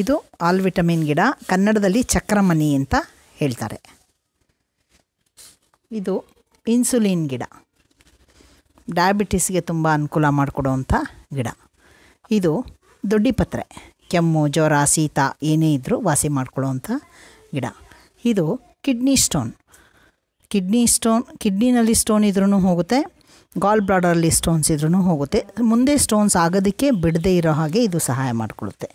ಇದು all vitamin ಗಿಡ ಕನ್ನಡದಲ್ಲಿ ಚಕ್ರಮಣಿ ಅಂತ ಹೇಳ್ತಾರೆ ಇದು ಇನ್ಸುಲಿನ್ ಗಿಡ ಡಯಾಬಿಟಿಸ್ಗೆ ತುಂಬ ಅನುಕೂಲ ಮಾಡಿಕೊಡುವಂಥ ಗಿಡ ಇದು ದೊಡ್ಡಿಪತ್ರೆ ಕೆಮ್ಮು ಜ್ವರ ಶೀತ ಏನೇ ಇದ್ದರೂ ವಾಸಿ ಮಾಡ್ಕೊಳ್ಳೋವಂಥ ಗಿಡ ಇದು ಕಿಡ್ನಿ ಸ್ಟೋನ್ ಕಿಡ್ನಿ ಸ್ಟೋನ್ ಕಿಡ್ನಿನಲ್ಲಿ ಸ್ಟೋನ್ ಇದ್ರೂ ಹೋಗುತ್ತೆ ಗಾಲ್ ಬ್ಲಾಡರಲ್ಲಿ ಸ್ಟೋನ್ಸ್ ಇದ್ರೂ ಹೋಗುತ್ತೆ ಮುಂದೆ ಸ್ಟೋನ್ಸ್ ಆಗೋದಕ್ಕೆ ಬಿಡದೇ ಇರೋ ಹಾಗೆ ಇದು ಸಹಾಯ ಮಾಡಿಕೊಡುತ್ತೆ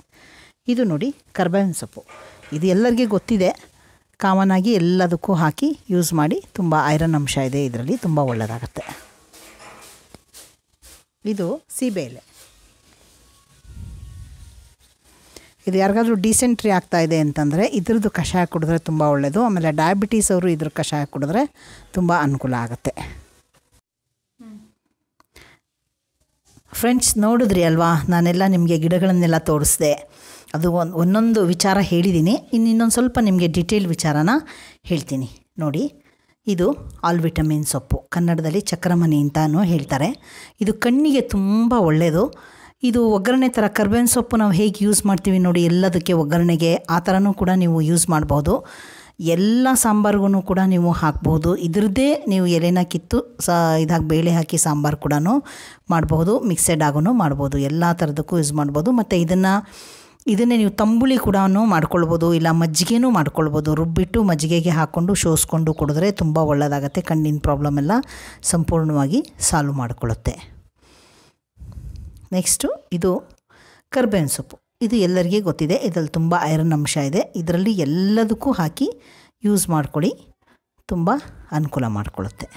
ಇದು ನೋಡಿ ಕರ್ಬೇವಿನ ಸೊಪ್ಪು ಇದು ಎಲ್ಲರಿಗೆ ಗೊತ್ತಿದೆ ಕಾಮನ್ ಆಗಿ ಎಲ್ಲದಕ್ಕೂ ಹಾಕಿ ಯೂಸ್ ಮಾಡಿ ತುಂಬ ಐರನ್ ಅಂಶ ಇದೆ ಇದರಲ್ಲಿ ತುಂಬ ಒಳ್ಳೆಯದಾಗತ್ತೆ ಇದು ಸೀಬೆಲೆ ಇದು ಯಾರಿಗಾದರೂ ಡಿಸೆಂಟ್ರಿ ಆಗ್ತಾ ಇದೆ ಅಂತಂದರೆ ಇದ್ರದ್ದು ಕಷಾಯ ಕುಡಿದ್ರೆ ತುಂಬ ಒಳ್ಳೆಯದು ಆಮೇಲೆ ಡಯಾಬಿಟೀಸ್ ಅವರು ಇದ್ರ ಕಷಾಯ ಕುಡಿದ್ರೆ ತುಂಬ ಅನುಕೂಲ ಆಗುತ್ತೆ ಫ್ರೆಂಡ್ಸ್ ನೋಡಿದ್ರಿ ಅಲ್ವಾ ನಾನೆಲ್ಲ ನಿಮಗೆ ಗಿಡಗಳನ್ನೆಲ್ಲ ತೋರಿಸಿದೆ ಅದು ಒಂದು ಒಂದೊಂದು ವಿಚಾರ ಹೇಳಿದ್ದೀನಿ ಇನ್ನು ಇನ್ನೊಂದು ಸ್ವಲ್ಪ ನಿಮಗೆ ಡಿಟೇಲ್ ವಿಚಾರನ ಹೇಳ್ತೀನಿ ನೋಡಿ ಇದು ಆಲ್ ವಿಟಮಿನ್ ಸೊಪ್ಪು ಕನ್ನಡದಲ್ಲಿ ಚಕ್ರಮಣಿ ಅಂತಲೂ ಹೇಳ್ತಾರೆ ಇದು ಕಣ್ಣಿಗೆ ತುಂಬ ಒಳ್ಳೆಯದು ಇದು ಒಗ್ಗರಣೆ ಥರ ಕರ್ಬೇವಿನ ಸೊಪ್ಪು ನಾವು ಹೇಗೆ ಯೂಸ್ ಮಾಡ್ತೀವಿ ನೋಡಿ ಎಲ್ಲದಕ್ಕೆ ಒಗ್ಗರಣೆಗೆ ಆ ಥರನೂ ಕೂಡ ನೀವು ಯೂಸ್ ಮಾಡ್ಬೋದು ಎಲ್ಲ ಸಾಂಬಾರ್ಗೂ ಕೂಡ ನೀವು ಹಾಕ್ಬೋದು ಇದ್ರದ್ದೇ ನೀವು ಎಲೆನ ಕಿತ್ತು ಸಾ ಇದಾಗಿ ಬೇಳೆ ಹಾಕಿ ಸಾಂಬಾರು ಕೂಡ ಮಾಡ್ಬೋದು ಮಿಕ್ಸೆಡ್ ಆಗೂ ಮಾಡ್ಬೋದು ಎಲ್ಲ ಥರದಕ್ಕೂ ಯೂಸ್ ಮಾಡ್ಬೋದು ಮತ್ತು ಇದನ್ನು ಇದನ್ನೇ ನೀವು ತಂಬುಳಿ ಕೂಡ ಮಾಡ್ಕೊಳ್ಬೋದು ಇಲ್ಲ ಮಜ್ಜಿಗೆನೂ ಮಾಡ್ಕೊಳ್ಬೋದು ರುಬ್ಬಿಟ್ಟು ಮಜ್ಜಿಗೆಗೆ ಹಾಕ್ಕೊಂಡು ಶೋಸ್ಕೊಂಡು ಕುಡಿದ್ರೆ ತುಂಬ ಒಳ್ಳೆಯದಾಗತ್ತೆ ಕಣ್ಣಿನ ಪ್ರಾಬ್ಲಮ್ ಎಲ್ಲ ಸಂಪೂರ್ಣವಾಗಿ ಸಾಲ್ವ್ ಮಾಡಿಕೊಳ್ಳುತ್ತೆ ನೆಕ್ಸ್ಟು ಇದು ಕರ್ಬೇವಿನ ಸೊಪ್ಪು ಇದು ಎಲ್ಲರಿಗೆ ಗೊತ್ತಿದೆ ಇದರಲ್ಲಿ ತುಂಬ ಐರನ್ ಅಂಶ ಇದೆ ಇದರಲ್ಲಿ ಎಲ್ಲದಕ್ಕೂ ಹಾಕಿ ಯೂಸ್ ಮಾಡ್ಕೊಳ್ಳಿ ತುಂಬ ಅನುಕೂಲ ಮಾಡಿಕೊಳ್ಳುತ್ತೆ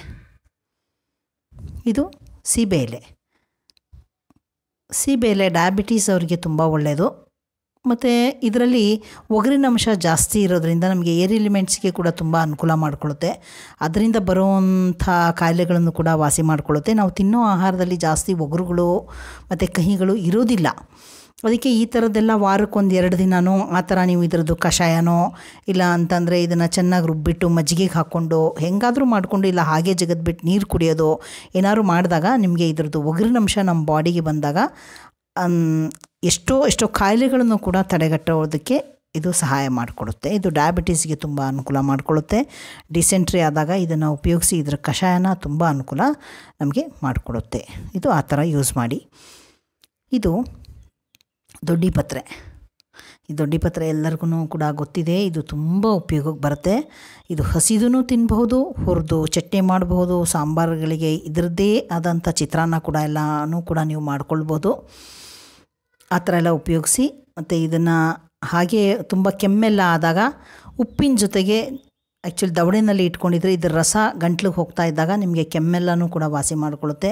ಇದು ಸೀಬೆ ಎಲೆ ಸೀಬೆ ಎಲೆ ಡಯಾಬಿಟೀಸ್ ಅವರಿಗೆ ತುಂಬ ಒಳ್ಳೆಯದು ಮತ್ತು ಇದರಲ್ಲಿ ಒಗರಿನ ಅಂಶ ಜಾಸ್ತಿ ಇರೋದರಿಂದ ನಮಗೆ ಏರ್ ಎಲಿಮೆಂಟ್ಸ್ಗೆ ಕೂಡ ತುಂಬ ಅನುಕೂಲ ಮಾಡಿಕೊಳ್ಳುತ್ತೆ ಅದರಿಂದ ಬರುವಂಥ ಕಾಯಿಲೆಗಳನ್ನು ಕೂಡ ವಾಸಿ ಮಾಡಿಕೊಳ್ಳುತ್ತೆ ನಾವು ತಿನ್ನೋ ಆಹಾರದಲ್ಲಿ ಜಾಸ್ತಿ ಒಗರುಗಳು ಮತ್ತು ಕಹಿಗಳು ಇರೋದಿಲ್ಲ ಅದಕ್ಕೆ ಈ ಥರದ್ದೆಲ್ಲ ವಾರಕ್ಕೊಂದು ಎರಡು ದಿನವೋ ಆ ಥರ ನೀವು ಇದರದ್ದು ಕಷಾಯನೋ ಇಲ್ಲ ಅಂತಂದರೆ ಇದನ್ನು ಚೆನ್ನಾಗಿ ರುಬ್ಬಿಟ್ಟು ಮಜ್ಜಿಗೆಗೆ ಹಾಕ್ಕೊಂಡು ಹೆಂಗಾದರೂ ಮಾಡಿಕೊಂಡು ಇಲ್ಲ ಹಾಗೆ ಜಗದ್ಬಿಟ್ಟು ನೀರು ಕುಡಿಯೋದು ಏನಾದರೂ ಮಾಡಿದಾಗ ನಿಮಗೆ ಇದರದ್ದು ಒಗ್ರಿನಂಶ ನಮ್ಮ ಬಾಡಿಗೆ ಬಂದಾಗ ಎಷ್ಟೋ ಎಷ್ಟೋ ಕಾಯಿಲೆಗಳನ್ನು ಕೂಡ ತಡೆಗಟ್ಟೋದಕ್ಕೆ ಇದು ಸಹಾಯ ಮಾಡಿಕೊಡುತ್ತೆ ಇದು ಡಯಾಬಿಟೀಸ್ಗೆ ತುಂಬ ಅನುಕೂಲ ಮಾಡಿಕೊಡುತ್ತೆ ಡಿಸೆಂಟ್ರಿ ಆದಾಗ ಇದನ್ನು ಉಪಯೋಗಿಸಿ ಇದರ ಕಷಾಯನ ತುಂಬ ಅನುಕೂಲ ನಮಗೆ ಮಾಡಿಕೊಡುತ್ತೆ ಇದು ಆ ಥರ ಯೂಸ್ ಮಾಡಿ ಇದು ದೊಡ್ಡಿ ಪತ್ರೆ ಈ ದೊಡ್ಡಿ ಪತ್ರೆ ಎಲ್ಲರಿಗೂ ಕೂಡ ಗೊತ್ತಿದೆ ಇದು ತುಂಬ ಉಪಯೋಗಕ್ಕೆ ಬರುತ್ತೆ ಇದು ಹಸಿದೂ ತಿನ್ನಬಹುದು ಹುರಿದು ಚಟ್ನಿ ಮಾಡಬಹುದು ಸಾಂಬಾರುಗಳಿಗೆ ಇದರದ್ದೇ ಆದಂಥ ಚಿತ್ರಾನ್ನ ಕೂಡ ಎಲ್ಲನೂ ಕೂಡ ನೀವು ಮಾಡ್ಕೊಳ್ಬೋದು ಆ ಥರ ಎಲ್ಲ ಉಪಯೋಗಿಸಿ ಮತ್ತು ಇದನ್ನು ಹಾಗೆ ತುಂಬ ಕೆಮ್ಮೆಲ್ಲ ಆದಾಗ ಉಪ್ಪಿನ ಜೊತೆಗೆ ಆ್ಯಕ್ಚುಲಿ ದವಡೆನಲ್ಲಿ ಇಟ್ಕೊಂಡಿದ್ರೆ ಇದು ರಸ ಗಂಟ್ಲಿಗೆ ಹೋಗ್ತಾ ಇದ್ದಾಗ ನಿಮಗೆ ಕೆಮ್ಮೆಲ್ಲನೂ ಕೂಡ ವಾಸಿ ಮಾಡಿಕೊಳ್ಳುತ್ತೆ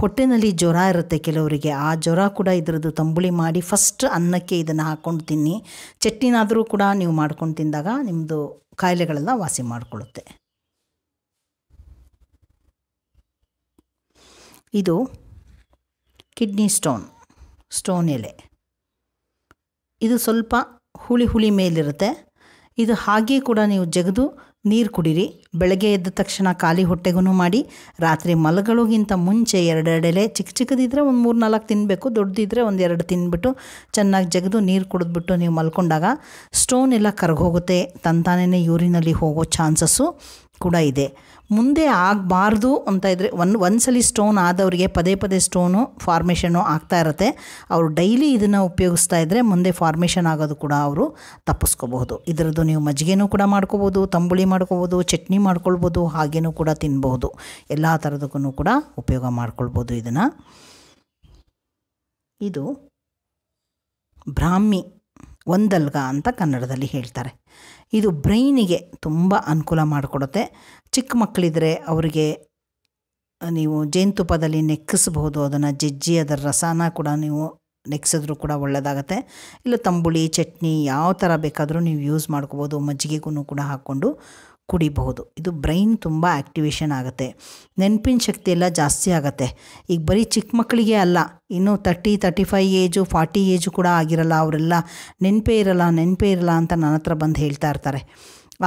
ಹೊಟ್ಟೆನಲ್ಲಿ ಜ್ವರ ಇರುತ್ತೆ ಕೆಲವರಿಗೆ ಆ ಜ್ವರ ಕೂಡ ಇದರದ್ದು ತಂಬುಳಿ ಮಾಡಿ ಫಸ್ಟ್ ಅನ್ನಕ್ಕೆ ಇದನ್ನು ಹಾಕ್ಕೊಂಡು ತಿನ್ನಿ ಚಟ್ನಿನಾದರೂ ಕೂಡ ನೀವು ಮಾಡ್ಕೊಂಡು ತಿಂದಾಗ ನಿಮ್ಮದು ಕಾಯಿಲೆಗಳೆಲ್ಲ ವಾಸಿ ಮಾಡಿಕೊಳ್ಳುತ್ತೆ ಇದು ಕಿಡ್ನಿ ಸ್ಟೋನ್ ಸ್ಟೋನ್ ಎಲೆ ಇದು ಸ್ವಲ್ಪ ಹುಳಿ ಹುಳಿ ಮೇಲಿರುತ್ತೆ ಇದು ಹಾಗೆ ಕೂಡ ನೀವು ಜಗದು ನೀರು ಕುಡಿರಿ ಬೆಳಗ್ಗೆ ಎದ್ದ ತಕ್ಷಣ ಖಾಲಿ ಹೊಟ್ಟೆಗೂ ಮಾಡಿ ರಾತ್ರಿ ಮಲಗಳಿಗಿಂತ ಮುಂಚೆ ಎರಡೆರಡೆಲೆ ಚಿಕ್ಕ ಚಿಕ್ಕದಿದ್ದರೆ ಒಂದು ಮೂರು ನಾಲ್ಕು ತಿನ್ನಬೇಕು ದೊಡ್ಡದಿದ್ದರೆ ಒಂದು ಎರಡು ಚೆನ್ನಾಗಿ ಜಗದು ನೀರು ಕುಡಿದ್ಬಿಟ್ಟು ನೀವು ಮಲ್ಕೊಂಡಾಗ ಸ್ಟೋನ್ ಎಲ್ಲ ಕರಗೋಗುತ್ತೆ ತಂತಾನೇ ಯೂರಿನಲ್ಲಿ ಹೋಗೋ ಚಾನ್ಸಸ್ಸು ಕೂಡ ಇದೆ ಮುಂದೆ ಆಗಬಾರ್ದು ಅಂತ ಇದ್ದರೆ ಒನ್ ಒಂದ್ಸಲಿ ಸ್ಟೋನ್ ಆದವರಿಗೆ ಪದೇ ಪದೇ ಸ್ಟೋನು ಫಾರ್ಮೇಷನು ಆಗ್ತಾ ಇರುತ್ತೆ ಅವರು ಡೈಲಿ ಇದನ್ನು ಉಪಯೋಗಿಸ್ತಾ ಇದ್ದರೆ ಮುಂದೆ ಫಾರ್ಮೇಷನ್ ಆಗೋದು ಕೂಡ ಅವರು ತಪ್ಪಿಸ್ಕೋಬಹುದು ಇದರದ್ದು ನೀವು ಮಜ್ಜಿಗೆನೂ ಕೂಡ ಮಾಡ್ಕೋಬೋದು ತಂಬುಳಿ ಮಾಡ್ಕೋಬೋದು ಚಟ್ನಿ ಮಾಡ್ಕೊಳ್ಬೋದು ಹಾಗೇನೂ ಕೂಡ ತಿನ್ಬಹುದು ಎಲ್ಲ ಥರದಕ್ಕೂ ಕೂಡ ಉಪಯೋಗ ಮಾಡ್ಕೊಳ್ಬೋದು ಇದನ್ನು ಇದು ಬ್ರಾಹ್ಮಿ ಒಂದಲ್ಗ ಅಂತ ಕನ್ನಡದಲ್ಲಿ ಹೇಳ್ತಾರೆ ಇದು ಬ್ರೈನಿಗೆ ತುಂಬ ಅನುಕೂಲ ಮಾಡಿಕೊಡುತ್ತೆ ಚಿಕ್ಕ ಮಕ್ಕಳಿದ್ರೆ ಅವರಿಗೆ ನೀವು ಜೇನುತುಪ್ಪದಲ್ಲಿ ನೆಕ್ಕಿಸ್ಬೋದು ಅದನ್ನು ಜಜ್ಜಿ ಅದರ ರಸನ ಕೂಡ ನೀವು ನೆಕ್ಸಿದ್ರೂ ಕೂಡ ಒಳ್ಳೆಯದಾಗತ್ತೆ ಇಲ್ಲ ತಂಬುಳಿ ಚಟ್ನಿ ಯಾವ ಥರ ಬೇಕಾದರೂ ನೀವು ಯೂಸ್ ಮಾಡ್ಕೋಬೋದು ಮಜ್ಜಿಗೆಗೂ ಕೂಡ ಹಾಕ್ಕೊಂಡು ಕುಡಿಬಹುದು ಇದು ಬ್ರೈನ್ ತುಂಬ ಆ್ಯಕ್ಟಿವೇಶನ್ ಆಗುತ್ತೆ ನೆನಪಿನ ಶಕ್ತಿ ಎಲ್ಲ ಜಾಸ್ತಿ ಆಗುತ್ತೆ ಈಗ ಬರೀ ಚಿಕ್ಕ ಮಕ್ಕಳಿಗೆ ಅಲ್ಲ ಇನ್ನು thirty thirty five age forty age ಕೂಡ ಆಗಿರಲ್ಲ ಅವರೆಲ್ಲ ನೆನಪೇ ಇರಲ್ಲ ನೆನಪೇ ಇರಲ್ಲ ಅಂತ ನನ್ನ ಹತ್ರ ಬಂದು ಹೇಳ್ತಾ ಇರ್ತಾರೆ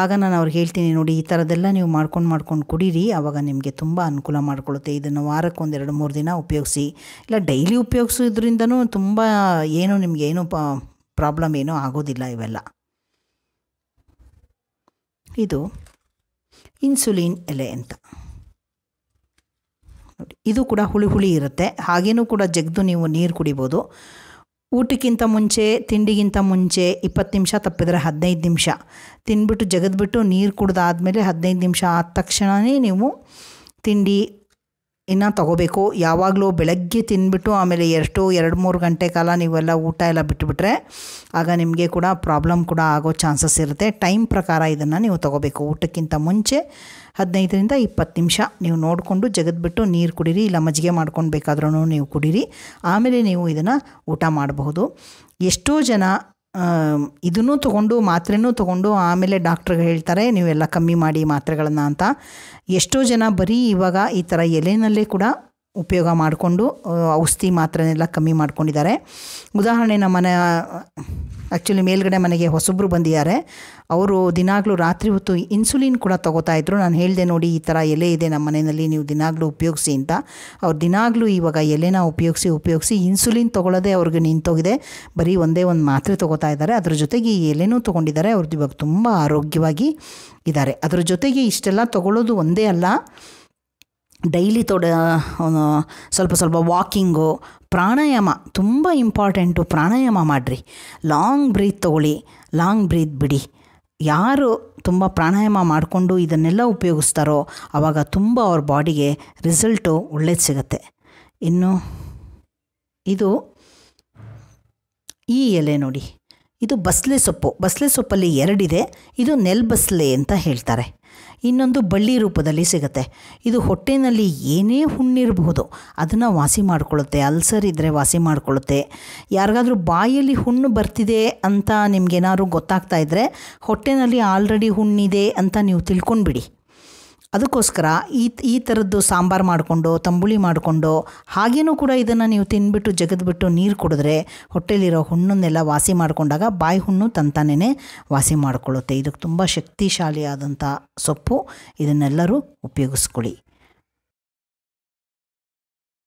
ಆಗ ನಾನು ಅವ್ರಿಗೆ ಹೇಳ್ತೀನಿ ನೋಡಿ ಈ ಥರದ್ದೆಲ್ಲ ನೀವು ಮಾಡ್ಕೊಂಡು ಮಾಡ್ಕೊಂಡು ಕುಡೀರಿ ಆವಾಗ ನಿಮಗೆ ತುಂಬ ಅನುಕೂಲ ಮಾಡಿಕೊಳ್ಳುತ್ತೆ ಇದನ್ನು ವಾರಕ್ಕೆ ಒಂದೆರಡು ಮೂರು ದಿನ ಉಪಯೋಗಿಸಿ ಇಲ್ಲ ಡೈಲಿ ಉಪಯೋಗಿಸೋದ್ರಿಂದನೂ ತುಂಬ ಏನು ನಿಮಗೆ ಪ್ರಾಬ್ಲಮ್ ಏನೂ ಆಗೋದಿಲ್ಲ ಇವೆಲ್ಲ ಇದು ಇನ್ಸುಲಿನ್ ಎಲೆ ಅಂತ ನೋಡಿ ಇದು ಕೂಡ ಹುಳಿ ಹುಳಿ ಇರುತ್ತೆ ಹಾಗೇನೂ ಕೂಡ ಜಗ್ದು ನೀವು ನೀರು ಕುಡಿಬೋದು ಊಟಕ್ಕಿಂತ ಮುಂಚೆ ತಿಂಡಿಗಿಂತ ಮುಂಚೆ ಇಪ್ಪತ್ತು ನಿಮಿಷ ತಪ್ಪಿದರೆ ಹದಿನೈದು ನಿಮಿಷ ತಿಂದ್ಬಿಟ್ಟು ಜಗದ್ಬಿಟ್ಟು ನೀರು ಕುಡ್ದಾದ್ಮೇಲೆ ಹದಿನೈದು ನಿಮಿಷ ಆದ ತಕ್ಷಣವೇ ನೀವು ತಿಂಡಿ ಇನ್ನು ತೊಗೋಬೇಕು ಯಾವಾಗಲೂ ಬೆಳಗ್ಗೆ ತಿನ್ಬಿಟ್ಟು ಆಮೇಲೆ ಎಷ್ಟು ಎರಡು ಮೂರು ಗಂಟೆ ಕಾಲ ನೀವೆಲ್ಲ ಊಟ ಎಲ್ಲ ಬಿಟ್ಟುಬಿಟ್ರೆ ಆಗ ನಿಮಗೆ ಕೂಡ ಪ್ರಾಬ್ಲಮ್ ಕೂಡ ಆಗೋ ಚಾನ್ಸಸ್ ಇರುತ್ತೆ ಟೈಮ್ ಪ್ರಕಾರ ಇದನ್ನು ನೀವು ತಗೋಬೇಕು ಊಟಕ್ಕಿಂತ ಮುಂಚೆ ಹದಿನೈದರಿಂದ ಇಪ್ಪತ್ತು ನಿಮಿಷ ನೀವು ನೋಡಿಕೊಂಡು ಜಗದ್ಬಿಟ್ಟು ನೀರು ಕುಡೀರಿ ಇಲ್ಲ ಮಜ್ಜಿಗೆ ಮಾಡ್ಕೊಂಡು ಬೇಕಾದ್ರೂ ನೀವು ಕುಡೀರಿ ಆಮೇಲೆ ನೀವು ಇದನ್ನು ಊಟ ಮಾಡಬಹುದು ಎಷ್ಟೋ ಜನ ಇದನ್ನೂ ತೊಗೊಂಡು ಮಾತ್ರೆನೂ ತೊಗೊಂಡು ಆಮೇಲೆ ಡಾಕ್ಟ್ರಿಗೆ ಹೇಳ್ತಾರೆ ನೀವೆಲ್ಲ ಕಮ್ಮಿ ಮಾಡಿ ಮಾತ್ರೆಗಳನ್ನು ಅಂತ ಎಷ್ಟೋ ಜನ ಬರೀ ಇವಾಗ ಈ ಥರ ಎಲೆಯಲ್ಲೇ ಕೂಡ ಉಪಯೋಗ ಮಾಡಿಕೊಂಡು ಔಷಧಿ ಮಾತ್ರನೆಲ್ಲ ಕಮ್ಮಿ ಮಾಡ್ಕೊಂಡಿದ್ದಾರೆ ಉದಾಹರಣೆ ನಮ್ಮ ಮನೆ ಆ್ಯಕ್ಚುಲಿ ಮೇಲ್ಗಡೆ ಮನೆಗೆ ಹೊಸೊಬ್ಬರು ಬಂದಿದ್ದಾರೆ ಅವರು ದಿನಾಗಲೂ ರಾತ್ರಿ ಹೊತ್ತು ಇನ್ಸುಲಿನ್ ಕೂಡ ತೊಗೋತಾ ಇದ್ದರು ನಾನು ಹೇಳಿದೆ ನೋಡಿ ಈ ಥರ ಎಲೆ ಇದೆ ನಮ್ಮ ಮನೆಯಲ್ಲಿ ನೀವು ದಿನಾಗಲೂ ಉಪಯೋಗಿಸಿ ಅಂತ ಅವ್ರು ದಿನಾಗಲೂ ಇವಾಗ ಎಲೆನ ಉಪಯೋಗಿಸಿ ಉಪಯೋಗಿಸಿ ಇನ್ಸುಲಿನ್ ತೊಗೊಳ್ಳೋದೇ ಅವ್ರಿಗೆ ನಿಂತೋಗಿದೆ ಬರೀ ಒಂದೇ ಒಂದು ಮಾತ್ರೆ ತೊಗೋತಾ ಇದ್ದಾರೆ ಅದ್ರ ಜೊತೆಗೆ ಈ ಎಲೆನೂ ತೊಗೊಂಡಿದ್ದಾರೆ ಅವ್ರದ್ದು ಇವಾಗ ತುಂಬ ಆರೋಗ್ಯವಾಗಿ ಇದ್ದಾರೆ ಅದ್ರ ಜೊತೆಗೆ ಇಷ್ಟೆಲ್ಲ ತೊಗೊಳ್ಳೋದು ಒಂದೇ ಅಲ್ಲ ಡೈಲಿ ತೊಡ ಸ್ವಲ್ಪ ಸ್ವಲ್ಪ ವಾಕಿಂಗು ಪ್ರಾಣಾಯಾಮ ತುಂಬ ಇಂಪಾರ್ಟೆಂಟು ಪ್ರಾಣಾಯಾಮ ಮಾಡಿರಿ ಲಾಂಗ್ ಬ್ರೀತ್ ತೊಗೊಳ್ಳಿ ಲಾಂಗ್ ಬ್ರೀತ್ ಬಿಡಿ ಯಾರು ತುಂಬ ಪ್ರಾಣಾಯಾಮ ಮಾಡಿಕೊಂಡು ಇದನ್ನೆಲ್ಲ ಉಪಯೋಗಿಸ್ತಾರೋ ಆವಾಗ ತುಂಬ ಅವ್ರ ಬಾಡಿಗೆ ರಿಸಲ್ಟು ಒಳ್ಳೇದು ಸಿಗುತ್ತೆ ಇನ್ನು ಇದು ಈ ಎಲೆ ನೋಡಿ ಇದು ಬಸಳೆ ಸೊಪ್ಪು ಬಸ್ಲೆ ಸೊಪ್ಪಲ್ಲಿ ಎರಡಿದೆ ಇದು ನೆಲ್ಬಸ್ಲೆ ಅಂತ ಹೇಳ್ತಾರೆ ಇನ್ನೊಂದು ಬಳ್ಳಿ ರೂಪದಲ್ಲಿ ಸಿಗುತ್ತೆ ಇದು ಹೊಟ್ಟೆನಲ್ಲಿ ಏನೇ ಹುಣ್ಣಿರಬಹುದು ಅದನ್ನು ವಾಸಿ ಮಾಡಿಕೊಳ್ಳುತ್ತೆ ಅಲ್ಸರ್ ಇದ್ದರೆ ವಾಸಿ ಮಾಡಿಕೊಳ್ಳುತ್ತೆ ಯಾರಿಗಾದರೂ ಬಾಯಲ್ಲಿ ಹುಣ್ಣು ಬರ್ತಿದೆ ಅಂತ ಏನಾದರೂ ಗೊತ್ತಾಗ್ತಾ ಇದ್ದರೆ ಹೊಟ್ಟೆನಲ್ಲಿ ಆಲ್ರೆಡಿ ಹುಣ್ಣಿದೆ ಅಂತ ನೀವು ತಿಳ್ಕೊಂಡ್ಬಿಡಿ ಅದಕ್ಕೋಸ್ಕರ ಈ ಈ ಥರದ್ದು ಸಾಂಬಾರು ಮಾಡಿಕೊಂಡು ತಂಬುಳಿ ಮಾಡಿಕೊಂಡು ಹಾಗೇನೂ ಕೂಡ ಇದನ್ನು ನೀವು ತಿನ್ಬಿಟ್ಟು ಜಗದ್ಬಿಟ್ಟು ನೀರು ಕುಡಿದ್ರೆ ಹೊಟ್ಟೆಲಿರೋ ಹುಣ್ಣನ್ನೆಲ್ಲ ವಾಸಿ ಮಾಡಿಕೊಂಡಾಗ ಬಾಯಿ ಹುಣ್ಣು ತಂತಾನೇ ವಾಸಿ ಮಾಡಿಕೊಳ್ಳುತ್ತೆ ಇದಕ್ಕೆ ತುಂಬ ಶಕ್ತಿಶಾಲಿಯಾದಂಥ ಸೊಪ್ಪು ಇದನ್ನೆಲ್ಲರೂ ಉಪಯೋಗಿಸ್ಕೊಳ್ಳಿ